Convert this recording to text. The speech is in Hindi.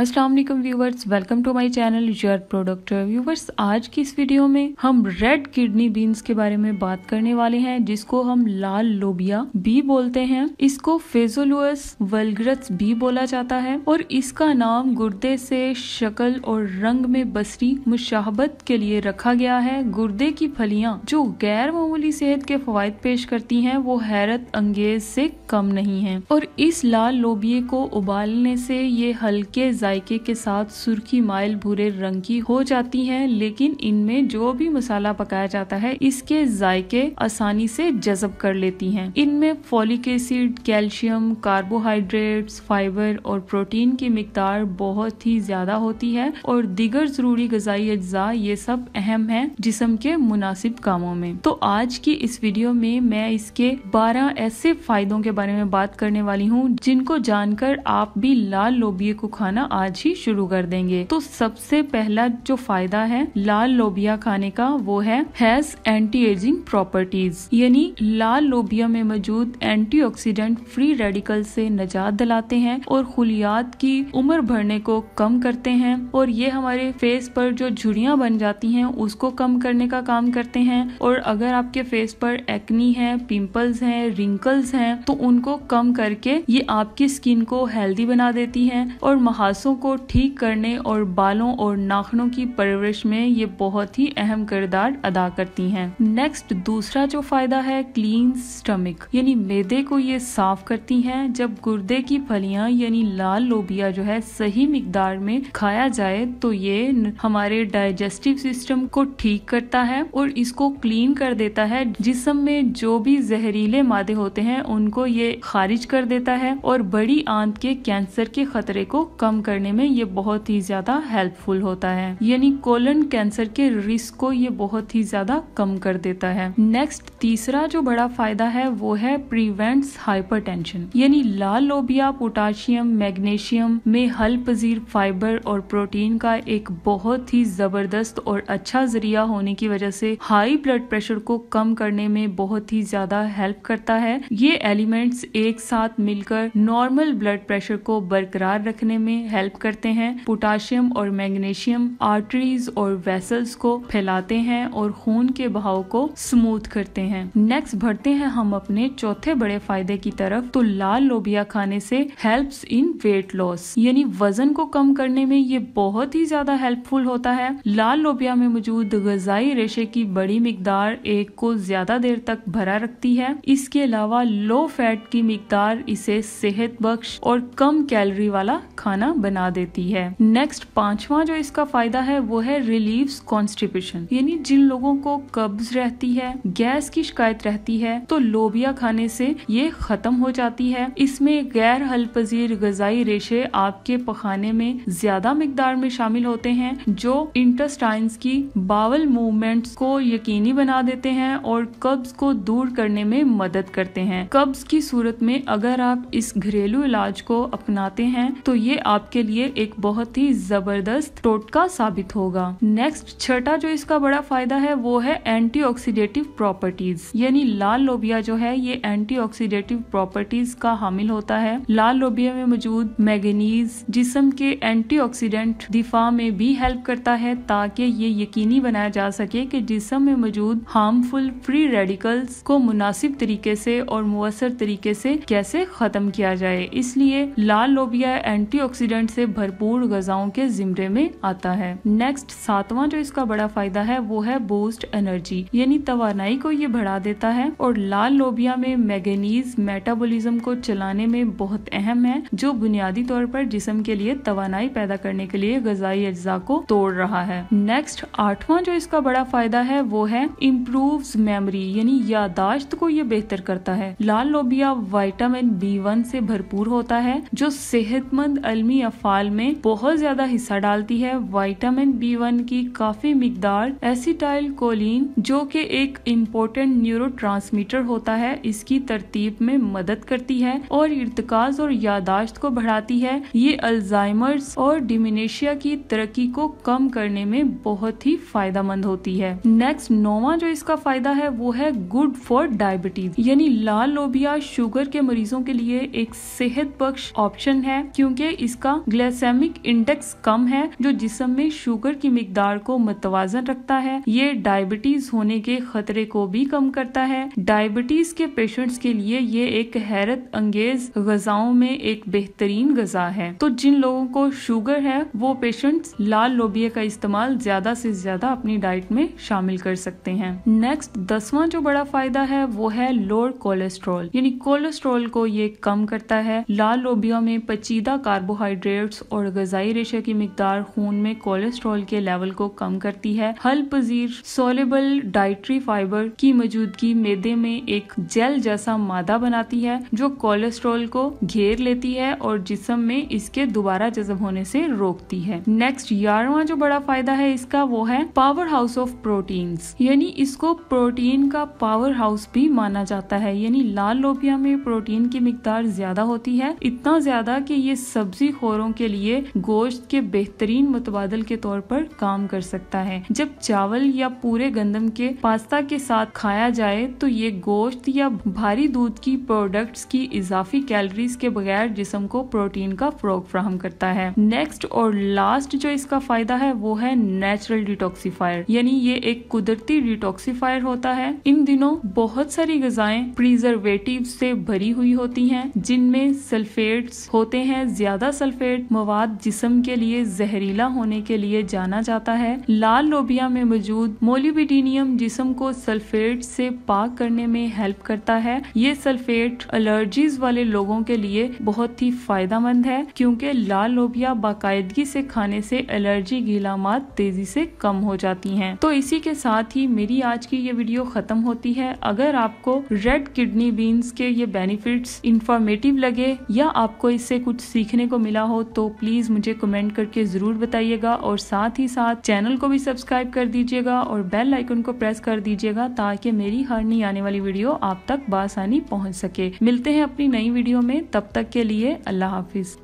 अस्सलाम वालेकुम viewers welcome to my channel your product viewers आज की इस वीडियो में हम रेड किडनी बीन्स के बारे में बात करने वाले हैं जिसको हम लाल लोबिया भी बोलते हैं इसको फेजोलुअस वलग्रस भी बोला जाता है और इसका नाम गुर्दे से शक्ल और रंग में बसरी मुशाहबत के लिए रखा गया है गुर्दे की फलियां जो गैर मामूली सेहत के फवायद पेश करती हैं वो हैरत अंगेज से कम नहीं है और इस लाल लोबिये को उबालने से ये हल्के जायके के साथ सुर्खी माइल भूरे रंग की हो जाती हैं लेकिन इनमें जो भी मसाला पकाया जाता है इसके जायके आसानी से जजब कर लेती हैं इनमें folic acid calcium carbohydrates fibre और प्रोटीन की मकदार बहुत ही ज्यादा होती है और दीगर जरूरी गजाई अज्जा ये सब अहम है जिसम के मुनासिब कामों में तो आज की इस वीडियो में मैं इसके बारह ऐसे फायदों के बारे में बात करने वाली हूँ जिनको जानकर आप भी लाल लोबिये को खाना आज ही शुरू कर देंगे तो सबसे पहला जो फायदा है लाल लोबिया खाने का वो है हैस एंटी एजिंग प्रॉपर्टीज यानी लाल लोबिया में मौजूद एंटीऑक्सीडेंट फ्री रेडिकल से नजात दिलाते हैं और खुलियात की उम्र भरने को कम करते हैं और ये हमारे फेस पर जो झुड़िया बन जाती हैं उसको कम करने का काम करते हैं और अगर आपके फेस पर एक्नी है पिंपल्स हैं रिंकल्स हैं तो उनको कम करके ये आपकी स्किन को हेल्दी बना देती हैं और महास नसासों को ठीक करने और बालों और नाखनों की परवरिश में ये बहुत ही अहम किरदार अदा करती हैं नेक्स्ट दूसरा जो फायदा है क्लीन स्टमिक यानी मैदे को ये साफ करती हैं जब गुर्दे की फलियां यानी लाल लोबिया जो है सही मकदार में खाया जाए तो ये हमारे डाइजेस्टिव सिस्टम को ठीक करता है और इसको क्लीन कर देता है जिसम में जो भी जहरीले मादे होते हैं उनको ये खारिज कर देता है और बड़ी आंत के कैंसर के खतरे को कम कर करने में ये बहुत ही ज़्यादा हेल्पफुल होता है यानी कोलन कैंसर के रिस्क को ये बहुत ही ज़्यादा कम कर देता है नेक्स्ट तीसरा जो बड़ा फायदा है वो है प्रिवेंट्स हाइपरटेंशन यानी लाल लोबिया पोटाशियम मैग्नीशियम में हल पजीर फाइबर और प्रोटीन का एक बहुत ही जबरदस्त और अच्छा जरिया होने की वजह से हाई ब्लड प्रेशर को कम करने में बहुत ही ज्यादा हेल्प करता है ये एलिमेंट्स एक साथ मिलकर नॉर्मल ब्लड प्रेशर को बरकरार रखने में हेल्प करते हैं पोटाशियम और मैग्नीशियम आर्टरीज और वेसल्स को फैलाते हैं और खून के बहाव को स्मूथ करते हैं नेक्स्ट बढ़ते हैं हम अपने चौथे बड़े फायदे की तरफ तो लाल लोबिया खाने से हेल्प इन वेट लॉस यानी वजन को कम करने में ये बहुत ही ज्यादा हेल्पफुल होता है लाल लोबिया में मौजूद गजाई रेशे की बड़ी मकदार एक को ज्यादा देर तक भरा रखती है इसके अलावा लो फैट की मकदार इसे सेहत बख्श और कम कैलोरी वाला खाना बना बना देती है नेक्स्ट पांचवा जो इसका फायदा है वो है रिलीव्स कॉन्स्टिपेशन यानी जिन लोगों को कब्ज रहती है गैस की शिकायत रहती है तो लोबिया खाने से ये खत्म हो जाती है इसमें गैर पजीर गजाई रेशे आपके पखाने में ज्यादा मकदार में शामिल होते हैं जो इंटेस्टाइन्स की बावल मूवमेंट को यकीनी बना देते हैं और कब्ज को दूर करने में मदद करते हैं कब्ज की सूरत में अगर आप इस घरेलू इलाज को अपनाते हैं तो ये आपके के लिए एक बहुत ही जबरदस्त टोटका साबित होगा नेक्स्ट छठा जो इसका बड़ा फायदा है वो है एंटीऑक्सीडेटिव प्रॉपर्टीज यानी लाल लोबिया जो है ये एंटीऑक्सीडेटिव प्रॉपर्टीज का हामिल होता है लाल लोबिया में मौजूद मैगनीज जिसम के एंटीऑक्सीडेंट दिफा में भी हेल्प करता है ताकि ये यकीनी बनाया जा सके कि जिसम में मौजूद हार्मफुल फ्री रेडिकल्स को मुनासिब तरीके से और मुसर तरीके से कैसे खत्म किया जाए इसलिए लाल लोबिया एंटी से भरपूर गजाओं के जिमरे में आता है नेक्स्ट सातवां जो इसका बड़ा फायदा है वो है बोस्ट एनर्जी यानी तवानाई को ये बढ़ा देता है और लाल लोबिया में मैगनीज मेटाबोलिज्म को चलाने में बहुत अहम है जो बुनियादी तौर पर जिसम के लिए तवानाई पैदा करने के लिए गजाई अज्जा को तोड़ रहा है नेक्स्ट आठवां जो इसका बड़ा फायदा है वो है इम्प्रूव मेमोरी यानी यादाश्त को ये बेहतर करता है लाल लोबिया वाइटामिन बी वन से भरपूर होता है जो सेहतमंद अलमी अफ फाल में बहुत ज्यादा हिस्सा डालती है वाइटामिन बी वन की काफी मिकदार एसिटाइल कोलिन जो कि एक इम्पोर्टेंट न्यूरो होता है इसकी तरतीब में मदद करती है और इर्तकाज और यादाश्त को बढ़ाती है ये अल्जाइमर्स और डिमिनेशिया की तरक्की को कम करने में बहुत ही फायदा मंद होती है नेक्स्ट नोवा जो इसका फायदा है वो है गुड फॉर डायबिटीज यानी लाल लोबिया शुगर के मरीजों के लिए एक सेहत पक्ष ऑप्शन है क्योंकि इसका ग्लाइसेमिक इंडेक्स कम है जो जिसम में शुगर की मकदार को मतवाजन रखता है ये डायबिटीज होने के खतरे को भी कम करता है डायबिटीज के पेशेंट्स के लिए ये एक हैरत अंगेज गजाओं में एक बेहतरीन गजा है तो जिन लोगों को शुगर है वो पेशेंट्स लाल लोबिया का इस्तेमाल ज्यादा से ज्यादा अपनी डाइट में शामिल कर सकते हैं नेक्स्ट दसवां जो बड़ा फायदा है वो है लोअर कोलेस्ट्रॉल यानी कोलेस्ट्रॉल को ये कम करता है लाल लोबिया में पचीदा कार्बोहाइड्रेट कार्बोहाइड्रेट्स और गजाई रेशा की मकदार खून में कोलेस्ट्रॉल के लेवल को कम करती है हल पजीर सोलेबल डाइट्री फाइबर की मौजूदगी मैदे में एक जेल जैसा मादा बनाती है जो कोलेस्ट्रॉल को घेर लेती है और जिसम में इसके दोबारा जजब होने से रोकती है नेक्स्ट ग्यारहवा जो बड़ा फायदा है इसका वो है पावर हाउस ऑफ प्रोटीन यानी इसको प्रोटीन का पावर हाउस भी माना जाता है यानी लाल लोबिया में प्रोटीन की मकदार ज्यादा होती है इतना ज्यादा कि ये सब्जी खोर जानवरों के लिए गोश्त के बेहतरीन मुतबादल के तौर पर काम कर सकता है जब चावल या पूरे गंदम के पास्ता के साथ खाया जाए तो ये गोश्त या भारी दूध की प्रोडक्ट्स की इजाफी कैलोरीज के बगैर जिसम को प्रोटीन का फरोग फ्राहम करता है नेक्स्ट और लास्ट जो इसका फायदा है वो है नेचुरल डिटॉक्सीफायर यानी ये एक कुदरती डिटॉक्सीफायर होता है इन दिनों बहुत सारी गजाएं प्रिजर्वेटिव से भरी हुई होती हैं जिनमें सल्फेट्स होते हैं ज्यादा सल्फेट सल्फेट मवाद जिसम के लिए जहरीला होने के लिए जाना जाता है लाल लोबिया में मौजूद मोलिबिडीनियम जिसम को सल्फेट से पाक करने में हेल्प करता है ये सल्फेट अलर्जीज वाले लोगों के लिए बहुत ही मंद है क्योंकि लाल लोबिया बाकायदगी से खाने से एलर्जी गिलामात तेजी से कम हो जाती हैं तो इसी के साथ ही मेरी आज की ये वीडियो खत्म होती है अगर आपको रेड किडनी बीन्स के ये बेनिफिट्स इंफॉर्मेटिव लगे या आपको इससे कुछ सीखने को मिला हो तो प्लीज़ मुझे कमेंट करके ज़रूर बताइएगा और साथ ही साथ चैनल को भी सब्सक्राइब कर दीजिएगा और बेल आइकन को प्रेस कर दीजिएगा ताकि मेरी हर नई आने वाली वीडियो आप तक बासानी पहुँच सके मिलते हैं अपनी नई वीडियो में तब तक के लिए अल्लाह हाफिज़